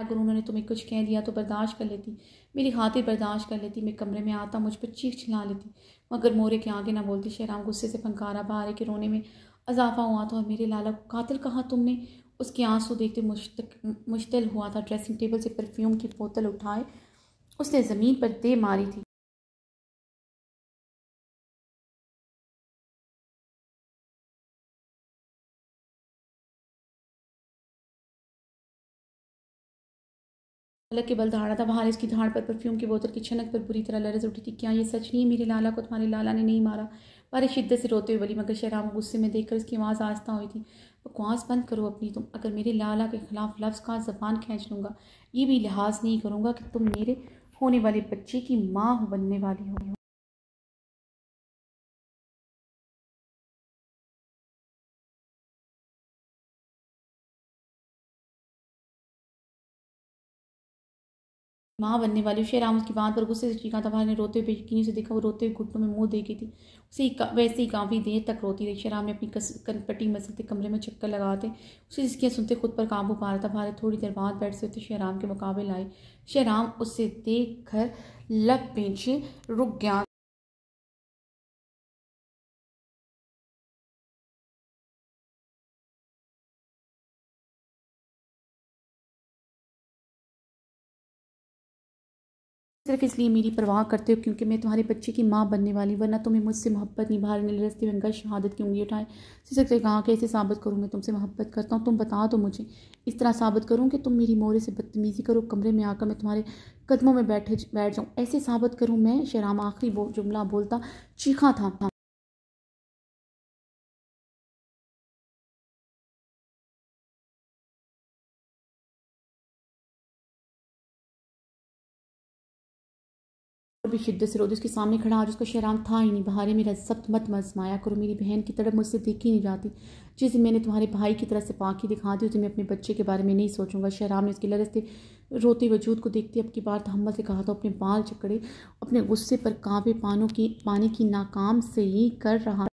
अगर उन्होंने तुम्हें कुछ कह दिया तो बर्दाश्त कर लेती मेरी खातिर बर्दाश्त कर लेती मैं कमरे में आता मुझ पर चीख चिल्ला लेती मगर मोरे के आगे ना बोलती शहराम गुस्से से फंकारा बाहर के रोने में अजाफा हुआ था और मेरे लाला को कातिल कहा तुमने उसकी आंसू देखते मुश्तक मुश्तिल हुआ था ड्रेसिंग टेबल से परफ्यूम की बोतल उठाए उसने ज़मीन पर दे मारी थी अलग के बल दहाड़ा था वहाँ इसकी धाड़ पर परफ्यूम की बोतल की छनक पर बुरी तरह लरज उठी थी क्या ये सच नहीं है मेरे लाला को तुम्हारे लाला ने नहीं मारा बारी शिद्दत से रोते हुए बोली मगर शराब गुस्से में देखकर उसकी आवाज़ आस्ता हुई थी बकवास बंद करो अपनी तुम अगर मेरे लाला के खिलाफ लफ्ज़ का जबान खींच लूँगा ये भी लिहाज नहीं करूँगा कि तुम मेरे होने वाले बच्चे की माँ बनने वाली हो माँ बनने वाली उशेराम उसकी बात पर गुस्से से चीखा भाई ने रोते हुए यकीन से देखा वो रोते हुए घुटनों में मुंह देखी थी उसे वैसे ही काफ़ी देर तक रोती रही शराब ने अपनी कस कनपट्टी मसलते कमरे में चक्कर लगाते उसे जिसके सुनते खुद पर काबू पा रहा था भारत थोड़ी देर बाद बैठ से उठे के मुकाबले आए शेराम उसे देख कर लग पीछे रुक गया सिर्फ इसलिए मेरी परवाह करते हो क्योंकि मैं तुम्हारे बच्चे की माँ बनने वाली वरना तुम्हें मुझसे मोहब्बत बाहर ने रस्ते में शहादत की उंगली उठाए सी सकते कहा कि ऐसे साबित करूँ मैं तुमसे मोहब्बत करता हूँ तुम बता दो मुझे इस तरह साबित करूँ कि तुम मेरी मोरे से बदतमीज़ी करो कमरे में आकर मैं तुम्हारे कदमों में बैठे बैठ जाऊँ ऐसे साबित करूँ मैं शराम आखिरी वो जुमला बोलता चीखा था कभी शिद्दत से रोज उसके सामने खड़ा आज उसका शराम था ही नहीं बहारे मेरा सब मत मजमाया करो मेरी बहन की तरफ मुझसे देखी नहीं जाती जिस मैंने तुम्हारे भाई की तरह से पाखी दिखा दी उसे मैं अपने बच्चे के बारे में नहीं सोचूंगा शराम ने उसके से रोते वजूद को देखते अब की बार तहमल से कहा था अपने बाल चकड़े अपने गुस्से पर कांपे पानों की पानी की नाकाम से ही कर रहा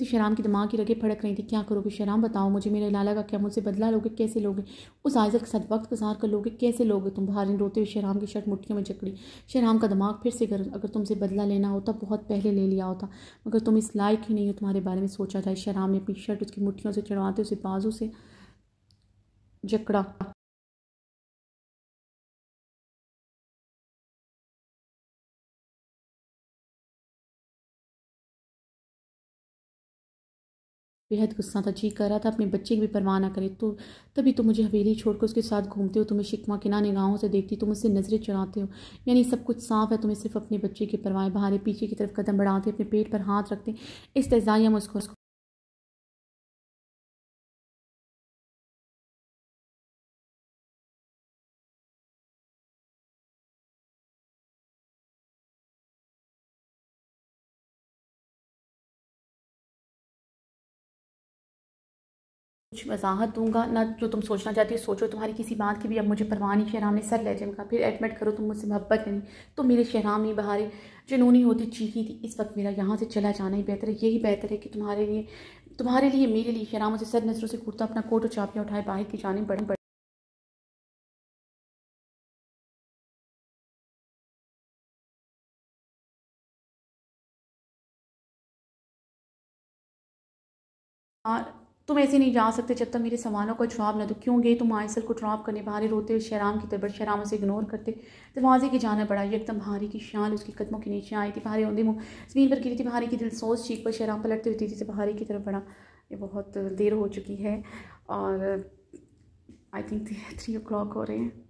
थी शराम की दिमाग की रगे फड़क रही थी क्या करोगे शराम बताओ मुझे मेरे लाला का क्या मुझसे बदला लोगे कैसे लोगे उस आयजल के साथ वक्त गुजार कर लोगे कैसे लोगे तुम भारिन रोते हुए शराम की शर्ट मुठियों में जकड़ी शराम का दिमाग फिर से गर्म अगर तुमसे बदला लेना होता बहुत पहले ले लिया होता मगर तुम इस लायक ही नहीं हो तुम्हारे बारे में सोचा जाए शराम ने अपनी शर्ट उसकी मुठियों से चढ़वाते उसे बाजू से जकड़ा बेहद गुस्सा था जी कर रहा था अपने बच्चे की भी परवाह ना करे तो तभी तो मुझे हवेली छोड़कर उसके साथ घूमते हो तुम्हें शिकवा किना गाँव से देखती तुम उससे नज़रें चुराते हो यानी सब कुछ साफ है तुम्हें सिर्फ अपने बच्चे की परवाह बाहर पीछे की तरफ कदम बढ़ाते अपने पेट पर हाथ रखते इस तजाया मुस्को कुछ वजाहत दूंगा ना जो तुम सोचना चाहती हो सोचो तुम्हारी किसी बात की भी अब मुझे परवाह नहीं शहराम ने सर ले जाएगा फिर एडमिट करो तुम मुझसे मोहब्बत नहीं तो मेरे शहराम ही बहारे जुनूनी होती चीखी थी इस वक्त मेरा यहाँ से चला जाना ही बेहतर है यही बेहतर है कि तुम्हारे लिए तुम्हारे लिए मेरे लिए शहराम उसे सर नज़रों से कुर्ता अपना कोट और चापियाँ उठाए बाहर की जाने बड़े बढ़ तुम ऐसे नहीं जा सकते जब तक मेरे सवालों का जवाब ना दो क्यों गए तुम आयसल को ड्रॉप करने बाहर रोते हुए शराम की तरफ शराम उसे इग्नोर करते दरवाजे के जाना पड़ा यकदम भारी की शाल उसके कदमों के नीचे आई थी भारी उन्दे मुँह जमीन पर गिरी थी भारी की दिलसोज चीख पर शराम पलटते हुए तेजी से भारी की तरफ बढ़ा ये बहुत देर हो चुकी है और I think three o'clock हो रहे हैं